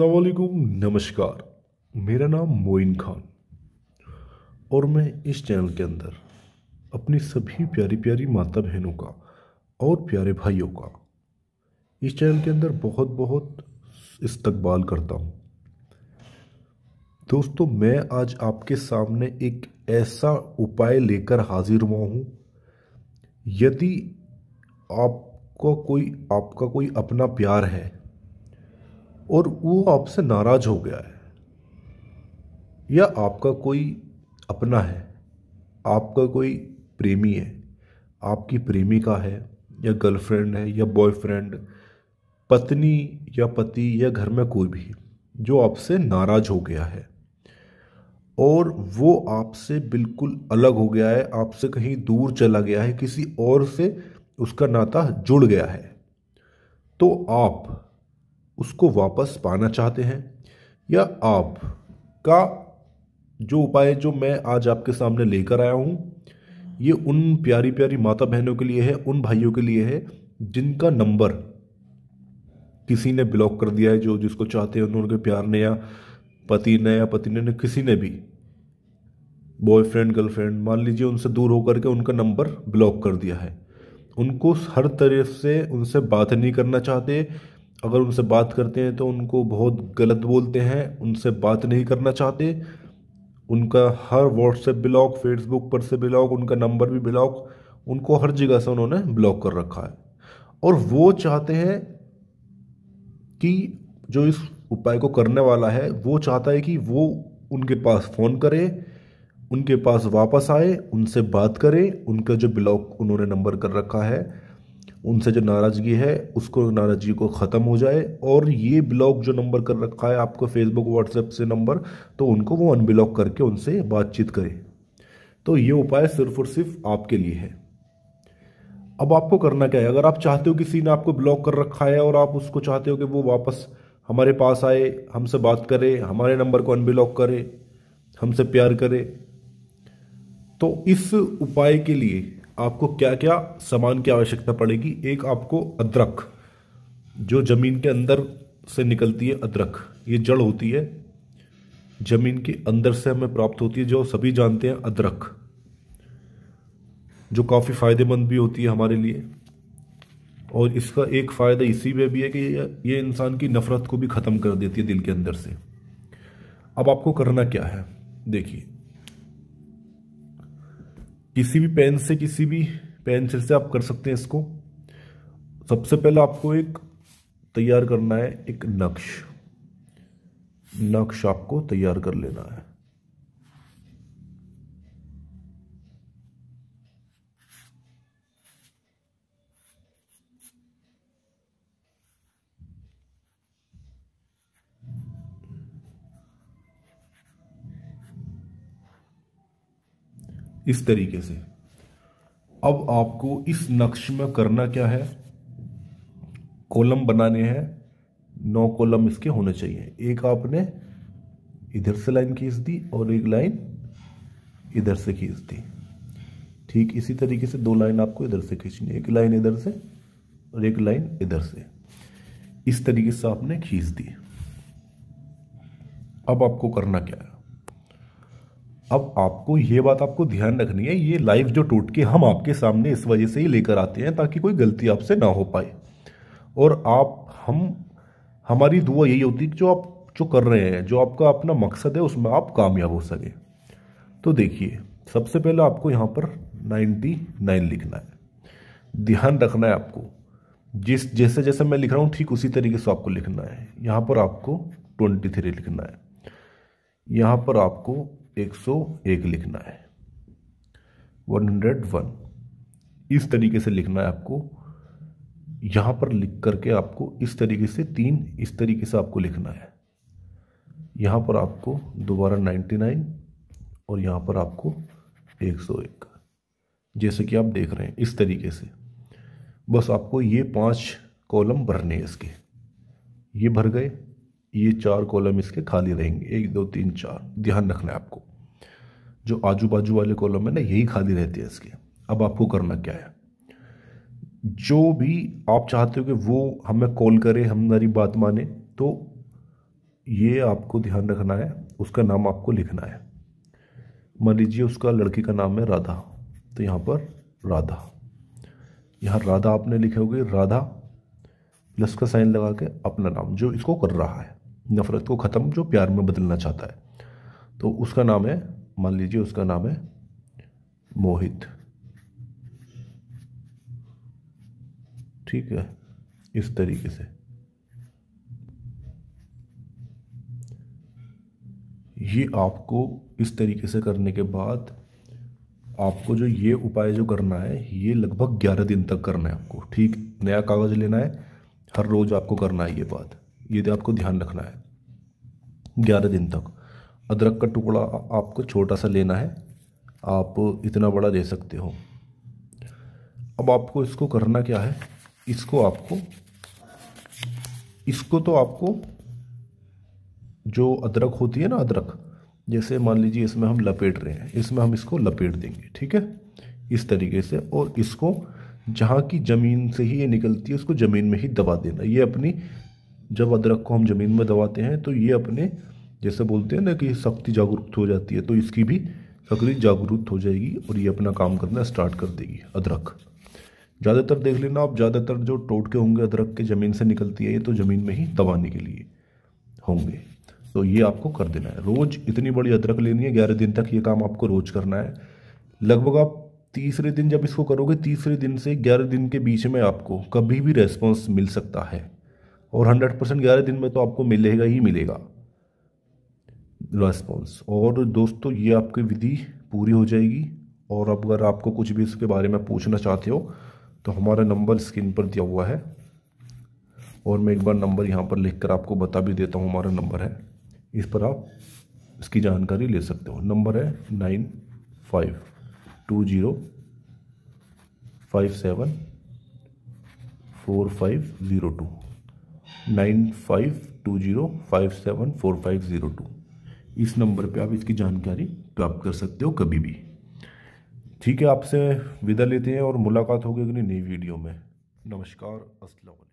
असलकुम नमस्कार मेरा नाम मोइन खान और मैं इस चैनल के अंदर अपनी सभी प्यारी प्यारी माता बहनों का और प्यारे भाइयों का इस चैनल के अंदर बहुत बहुत इस्तकबाल करता हूँ दोस्तों मैं आज आपके सामने एक ऐसा उपाय लेकर हाजिर हुआ हूँ यदि आपका कोई आपका कोई अपना प्यार है और वो आपसे नाराज़ हो गया है या आपका कोई अपना है आपका कोई प्रेमी है आपकी प्रेमिका है या गर्लफ्रेंड है या बॉयफ्रेंड पत्नी या पति या घर में कोई भी जो आपसे नाराज़ हो गया है और वो आपसे बिल्कुल अलग हो गया है आपसे कहीं दूर चला गया है किसी और से उसका नाता जुड़ गया है तो आप उसको वापस पाना चाहते हैं या आप का जो उपाय जो मैं आज आपके सामने लेकर आया हूँ ये उन प्यारी प्यारी माता बहनों के लिए है उन भाइयों के लिए है जिनका नंबर किसी ने ब्लॉक कर दिया है जो जिसको चाहते हैं उन्होंने प्यार ने या पति ने या पति ने किसी ने भी बॉयफ्रेंड गर्लफ्रेंड मान लीजिए उनसे दूर होकर के उनका नंबर ब्लॉक कर दिया है उनको हर तरह से उनसे बात नहीं करना चाहते अगर उनसे बात करते हैं तो उनको बहुत गलत बोलते हैं उनसे बात नहीं करना चाहते उनका हर व्हाट्सएप ब्लॉक फेसबुक पर से ब्लॉक उनका नंबर भी ब्लॉक उनको हर जगह से उन्होंने ब्लॉक कर रखा है और वो चाहते हैं कि जो इस उपाय को करने वाला है वो चाहता है कि वो उनके पास फ़ोन करे उनके पास वापस आए उनसे बात करे उनका जो ब्लॉक उन्होंने नंबर कर रखा है उनसे जो नाराज़गी है उसको नाराज़गी को ख़त्म हो जाए और ये ब्लॉक जो नंबर कर रखा है आपको फेसबुक व्हाट्सएप से नंबर तो उनको वो अनब्लॉक करके उनसे बातचीत करें तो ये उपाय सिर्फ और सिर्फ आपके लिए है अब आपको करना क्या है अगर आप चाहते हो किसी ने आपको ब्लॉक कर रखा है और आप उसको चाहते हो कि वो वापस हमारे पास आए हमसे बात करे हमारे नंबर को अनब्लॉक करे हमसे प्यार करे तो इस उपाय के लिए आपको क्या क्या सामान की आवश्यकता पड़ेगी एक आपको अदरक जो ज़मीन के अंदर से निकलती है अदरक ये जड़ होती है ज़मीन के अंदर से हमें प्राप्त होती है जो सभी जानते हैं अदरक जो काफ़ी फ़ायदेमंद भी होती है हमारे लिए और इसका एक फ़ायदा इसी में भी है कि ये इंसान की नफ़रत को भी ख़त्म कर देती है दिल के अंदर से अब आपको करना क्या है देखिए किसी भी पेन से किसी भी पेंसिल से आप कर सकते हैं इसको सबसे पहले आपको एक तैयार करना है एक नक्श नक्श आपको तैयार कर लेना है इस तरीके से अब आपको इस नक्श में करना क्या है कॉलम बनाने हैं नौ कॉलम इसके होने चाहिए एक आपने इधर से लाइन खींच दी और एक लाइन इधर से खींच दी ठीक इसी तरीके से दो लाइन आपको इधर से खींचनी एक लाइन इधर से और एक लाइन इधर से इस तरीके से आपने खींच दी अब आपको करना क्या है अब आपको ये बात आपको ध्यान रखनी है ये लाइव जो के हम आपके सामने इस वजह से ही लेकर आते हैं ताकि कोई गलती आपसे ना हो पाए और आप हम हमारी दुआ यही होती है कि जो आप जो कर रहे हैं जो आपका अपना मकसद है उसमें आप कामयाब हो सके तो देखिए सबसे पहले आपको यहाँ पर नाइन्टी नाइन लिखना है ध्यान रखना है आपको जिस जैसे जैसे मैं लिख रहा हूँ ठीक उसी तरीके से आपको लिखना है यहाँ पर आपको ट्वेंटी थ्री लिखना है यहाँ पर आपको एक सौ एक लिखना है वन हंड्रेड वन इस तरीके से लिखना है आपको यहाँ पर लिख करके आपको इस तरीके से तीन इस तरीके से आपको लिखना है यहाँ पर आपको दोबारा नाइन्टी नाइन और यहाँ पर आपको एक सौ एक जैसे कि आप देख रहे हैं इस तरीके से बस आपको ये पांच कॉलम भरने हैं इसके ये भर गए ये चार कॉलम इसके खाली रहेंगे एक दो तीन चार ध्यान रखना है आपको जो आजू बाजू वाले कॉलम है ना यही खाली रहती है इसके अब आपको करना क्या है जो भी आप चाहते हो कि वो हमें कॉल करे हमारी बात माने तो ये आपको ध्यान रखना है उसका नाम आपको लिखना है मान लीजिए उसका लड़की का नाम है राधा तो यहाँ पर राधा यहाँ राधा आपने लिखे होगी राधा प्लस का साइन लगा के अपना नाम जो इसको कर रहा है नफ़रत को ख़त्म जो प्यार में बदलना चाहता है तो उसका नाम है मान लीजिए उसका नाम है मोहित ठीक है इस तरीके से ये आपको इस तरीके से करने के बाद आपको जो ये उपाय जो करना है ये लगभग ग्यारह दिन तक करना है आपको ठीक नया कागज़ लेना है हर रोज़ आपको करना है ये बात ये तो आपको ध्यान रखना है ग्यारह दिन तक अदरक का टुकड़ा आपको छोटा सा लेना है आप इतना बड़ा ले सकते हो अब आपको इसको करना क्या है इसको आपको इसको तो आपको जो अदरक होती है ना अदरक जैसे मान लीजिए इसमें हम लपेट रहे हैं इसमें हम इसको लपेट देंगे ठीक है इस तरीके से और इसको जहाँ की ज़मीन से ही ये निकलती है उसको ज़मीन में ही दबा देना ये अपनी जब अदरक को हम ज़मीन में दबाते हैं तो ये अपने जैसे बोलते हैं ना कि शक्ति जागरूक हो जाती है तो इसकी भी शक्ति जागरूक हो जाएगी और ये अपना काम करना स्टार्ट कर देगी अदरक ज़्यादातर देख लेना आप ज़्यादातर जो टोटके होंगे अदरक के ज़मीन से निकलती है ये तो ज़मीन में ही दबाने के लिए होंगे तो ये आपको कर देना है रोज़ इतनी बड़ी अदरक लेनी है ग्यारह दिन तक ये काम आपको रोज़ करना है लगभग आप तीसरे दिन जब इसको करोगे तीसरे दिन से ग्यारह दिन के बीच में आपको कभी भी रेस्पॉन्स मिल सकता है और हंड्रेड परसेंट ग्यारह दिन में तो आपको मिलेगा ही मिलेगा रेस्पॉन्स और दोस्तों ये आपकी विधि पूरी हो जाएगी और अब अगर आपको कुछ भी इसके बारे में पूछना चाहते हो तो हमारा नंबर स्क्रीन पर दिया हुआ है और मैं एक बार नंबर यहाँ पर लिख कर आपको बता भी देता हूँ हमारा नंबर है इस पर आप इसकी जानकारी ले सकते हो नंबर है nine five two zero five seven four five zero two nine five two zero five seven four five zero two इस नंबर पे आप इसकी जानकारी प्राप्त कर सकते हो कभी भी ठीक है आपसे विदा लेते हैं और मुलाकात होगी अगली नई वीडियो में नमस्कार असल